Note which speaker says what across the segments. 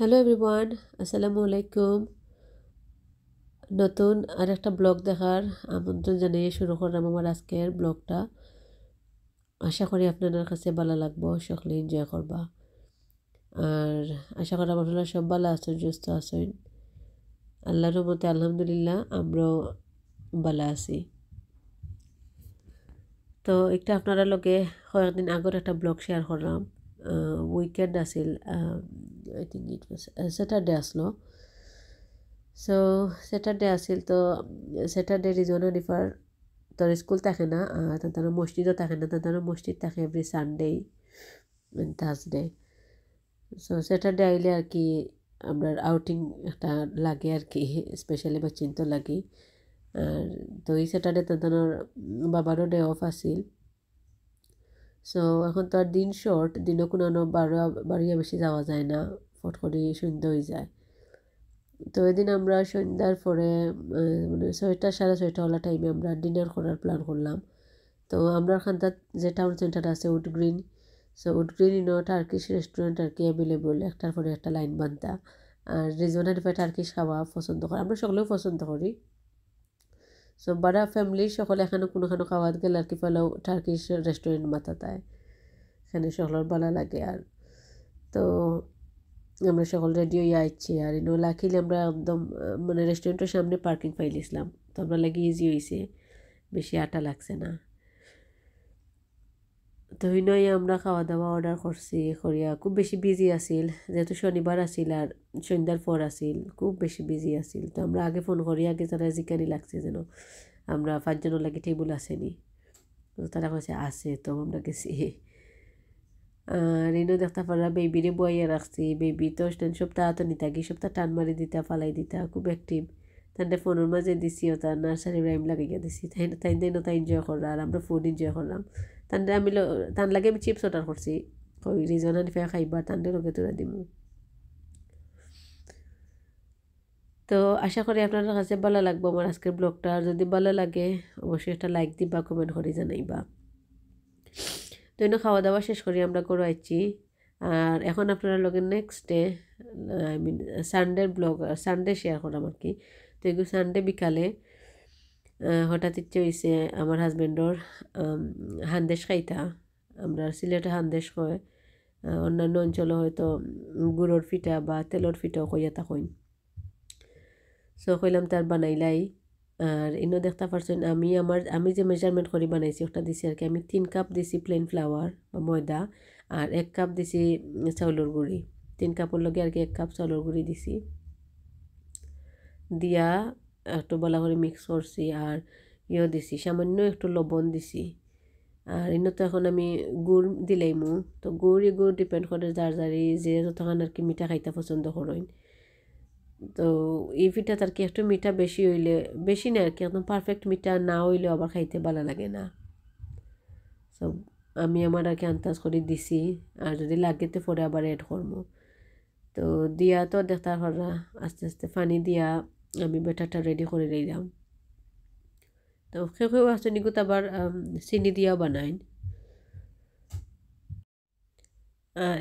Speaker 1: hello everyone আসসালামু আলাইকুম নতুন আর একটা ব্লগ দেখার আমন্ত্রণ জানিয়ে শুরু করলাম আমার আজকের ব্লগটা আশা করি আপনাদের কাছে ভালো লাগবো সকলে এনজয় করবা আর আশা করি আপনারা সব ভালো আছেন সুস্থ আছেন আল্লাহর মতে আলহামদুলিল্লাহ আমরাও ভালো আছি তো একটা আপনারা লগে কয়েকদিন আগর একটা ব্লগ শেয়ার করলাম উইকেন্ড আছিল I think it was uh, Saturday as আছিল So Saturday আসিল তো Saturday রিজনও নিফার তোর স্কুল থাকে না তারা মসজিদও থাকে না তারা মসজিদ থাকে every Sunday Thursday so Saturday আহিলে আর কি আমরা আউটিং একটা লাগে আর কি স্পেশালি বা চিন্তা লাগে আর তো এই স্যাটারডে তাদের বাবারও ডে অফ আছিল সো এখন তো আর দিন শর্ট দিনও কোনো বারো বাড়িয়ে বেশি যাওয়া যায় না ফট করে সন্ধ্যা হয়ে যায় তো এদিন আমরা সন্ধ্যার পরে মানে ছয়টা সাড়ে ছয়টা ওলা টাইমে আমরা ডিনার করার প্ল্যান করলাম তো আমরা খান্তার যে টাউন সেন্টার আছে Wood Green so Wood Green ইনো টার্কিশ রেস্টুরেন্ট আর কি অ্যাভেলেবল একটার পরে একটা লাইন বান্ধা আর রিজওয়ানের টার্কিশ খাওয়া পছন্দ করে আমরা সকলেও পছন্দ করি সো বড়া ফ্যামিলি সকলে এখানে কোনোখানো খাওয়াত গেলে আর কি ফেলাও টার্কিশ রেস্টুরেন্ট মাথাতায় এখানে সকলের ভালো লাগে আর তো আমরা সকল রেডিও আইছি আর ইনো লাখিলে আমরা একদম মানে রেস্টুরেন্টের সামনে পার্কিং পাইলিছিলাম তো আমরা লাগে ইজি হয়েছে বেশি আটা লাগছে না ধৈনই আমরা খাওয়া দাওয়া অর্ডার করছি করিয়া খুব বেশি বিজি আছিল যেহেতু শনিবার আছিল আর সন্ধ্যার পর আছিল খুব বেশি বিজি আছিল তো আমরা আগে ফোন করি আগে তারা জিকানি লাগছে যেন আমরা পাঁচজনের লাগে টেবুল আসেনি তারা কাছে আছে তো আমরা গেছি আর এনেও দেখতে পারা বেবিরে বইয়ে রাখছি বেবি তো সপ্তাহ তো নিতা গিয়ে সপ্তাহ টান মারি দিতা ফালাই দিতা খুব অ্যাক্টিভ তাহলে ফোনের মাঝে ও তার নার্সারি রাইম লাগাইয়া দিছি তাই তাই তাই তাই এনজয় করলাম আর আমরা ফুড এনজয় করলাম তাহলে আমি তার লাগে আমি চিপস অর্ডার করছি ওই আনি ফাই খাইবার তাহলে লগে তোরা দিমু তো আশা করি আপনাদের কাছে ভালো লাগবো আমার আজকের ব্লগটা আর যদি ভালো লাগে অবশ্যই একটা লাইক দিবা কমেন্ট করে জানাইবা তো খাওয়া দাওয়া শেষ করি আমরা করে আর এখন আপনারা লগে নেক্সট ডে আই মিন সানডের ব্লগ সানডে শেয়ার করলাম আর কি তো এগুলো সানডে বিকালে হঠাৎ ইচ্ছে হয়েছে আমার হাজব্যান্ডর হান্দেশ খাইতা আমরা সিলেটে হান্দেশ হয় অন্যান্য অঞ্চলে হয়তো গুড়ের ফিটা বা তেলর ফিটাও কইয়া থাকুন সো কইলাম তার বানাইলাই আর ইনো দেখতে পারছেন আমি আমার আমি যে মেজারমেন্ট করে বানাইছি ওটা দিছি আর কি আমি তিন কাপ দিছি প্লেন ফ্লাওয়ার বা ময়দা আর এক কাপ দিছি চাউলের গুঁড়ি তিন কাপের লগে আর কি এক কাপ চাউলের গুঁড়ি দিছি দিয়া একটু বলা করে মিক্স করছি আর ইয়ে দিছি সামান্য একটু লবণ দিছি আর ইন তো এখন আমি গুড় দিলেই মো তো গুড়ই গুড় ডিপেন্ড করে যার যারি যে যতক্ষণ আর কি মিঠা খাইতে পছন্দ করেন তো এই পিঠা তার কি একটু মিঠা বেশি হইলে বেশি না আর কি একদম পারফেক্ট মিঠা না হইলে আবার খাইতে ভালো লাগে না সব আমি আমার আর কি আন্দাজ করে দিছি আর যদি লাগে তো পরে আবার এড করবো তো দিয়া তো দেখতে হরা আস্তে আস্তে পানি দিয়া আমি ব্যাটারটা রেডি করে নিলাম তো কেউ কেউ আছে নিকুত আবার চিনি দিয়াও বানাইন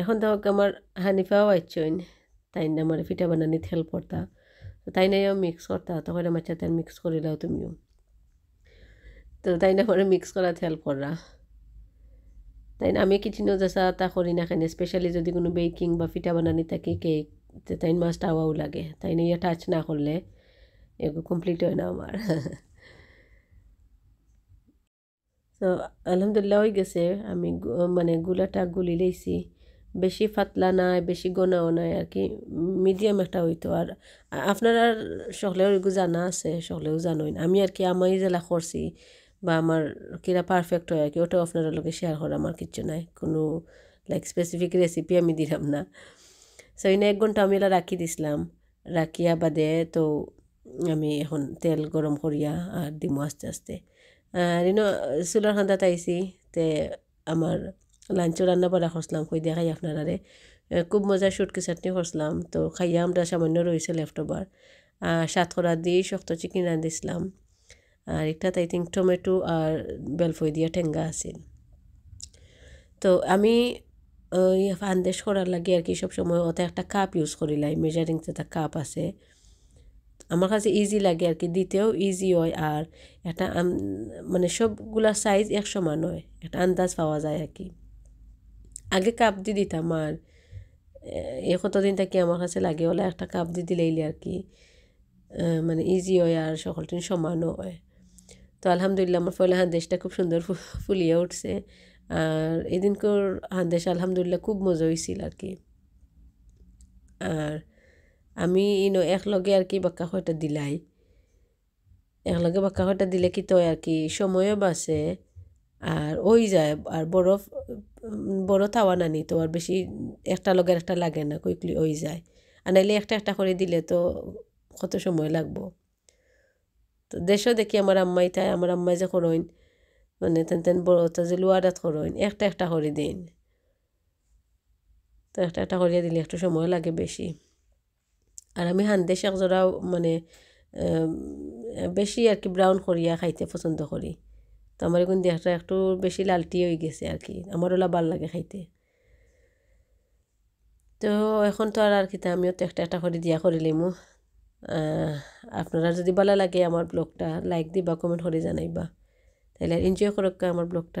Speaker 1: এখন তো আমার হানিফাও আইচইন তাই না আমার পিঠা বানানি হেল্প তো তাই না মিক্স করতা তখন আমার সাথে মিক্স করে দাও তুমিও তো তাই না পরে মিক্স করা হেল্প পড়া তাই না আমি কিছু যা তা করি না কেন স্পেশালি যদি কোনো বেকিং বা পিঠা বানানি থাকে কেক যে তাইন মাছ টাৱাও লাগে তাই ইয়া টাচ না কৰলে এগো কমপ্লিট হয় না আমাৰ তো আলহামদুলিল্লাহ হয়ে গেছে আমি মানে গুলাটা গুলি লৈছি বেছি ফাতলা নাই বেছি গনাও নাই আৰু কি মিডিয়াম একটা হইতো আৰ আপনাৰা সকলেও একো জানা আছে সকলেও জানো নাই আমি আৰু কি আমাৰ জেলা কৰছি বা আমাৰ কিবা পাৰফেক্ট হয় আৰু কি ওটাও আপনাৰা লগে শ্বেয়াৰ কৰা আমাৰ কিছু নাই কোনো লাইক স্পেচিফিক ৰেচিপি আমি দিলাম না সো এনে এক ঘন্টা আমি এলা রাখি দিছিলাম রাখিয়া বাদে তো আমি এখন তেল গরম করিয়া আর দিমু আস্তে আস্তে আর ইনো চুলার খান্দাত আইসি তে আমার লাঞ্চ রান্না বাড়া করছিলাম খাই দেখাই আপনারারে খুব মজা সুটকি চাটনি খসলাম তো খাইয়া আমরা সামান্য রয়েছে লেফট ওভার সাতকরা দিয়ে শক্ত চিকেন রান্ধিছিলাম আর একটা তাই থিঙ্ক টমেটো আর বেলফই দিয়া ঠেঙ্গা আছিল তো আমি ফান্দেশ করার লাগে আর কি সব সময় ওতে একটা কাপ ইউজ করিলাই মেজারিং একটা কাপ আছে আমার কাছে ইজি লাগে আর কি দিতেও ইজি হয় আর একটা মানে সবগুলা সাইজ এক সমান হয় একটা আন্দাজ পাওয়া যায় আর কি আগে কাপ দিয়ে দিতাম আর এ কতদিন থেকে আমার কাছে লাগে ওলা একটা কাপ দিয়ে দিলেইলে আর কি মানে ইজি হয় আর সকলটিন সমানও হয় তো আলহামদুলিল্লাহ আমার ফলে হান্দেশটা খুব সুন্দর ফুলিয়ে উঠছে আর কর হান্দেশ আলহামদুলিল্লাহ খুব মজা হয়েছিল আর কি আর আমি ইনো একলগে আর কি বাক্কা হয়টা দিলাই একলগে বাক্কা হয়টা দিলে কি তো আর কি সময়ও বাঁচে আর ওই যায় আর বরফ বড় তাওয়া নানি তো আর বেশি একটা লগের একটা লাগে না কুইকলি ওই যায় আর নাইলে একটা একটা করে দিলে তো কত সময় লাগবো তো দেশও দেখি আমার আম্মাই তাই আমার আম্মাই যে করেন মানে তেন তেন হচ্ছে যে লোয়াডাত করইন একটা একটা হরি দিন তো একটা একটা হরিয়া দিলে একটু সময় লাগে বেশি আর আমি হান্দে জোড়াও মানে বেশি আর কি ব্রাউন করিয়া খাইতে পছন্দ করি তো আমার এখন দেহটা একটু বেশি লালটি হয়ে গেছে আর কি আমার ওলা ভাল লাগে খাইতে তো এখন তো আর আর কি আমিও তো একটা একটা করে দিয়া করিলিমু আপনারা যদি ভালো লাগে আমার ব্লগটা লাইক দিবা কমেন্ট করে জানাইবা তাহলে এনজয় করো আমার ব্লগটা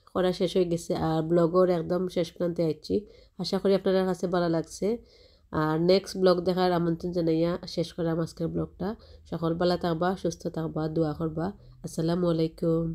Speaker 1: করা শেষ হয়ে গেছে আর ব্লগর একদম শেষ প্রান্তে আসছি আশা করি আপনাদের কাছে ভালো লাগছে আর নেক্সট ব্লগ দেখার আমন্ত্রণ জানাইয়া শেষ করা আজকের ব্লগটা সকল বেলা থাকবা সুস্থ থাকবা দোয়া করবা আসসালামু আলাইকুম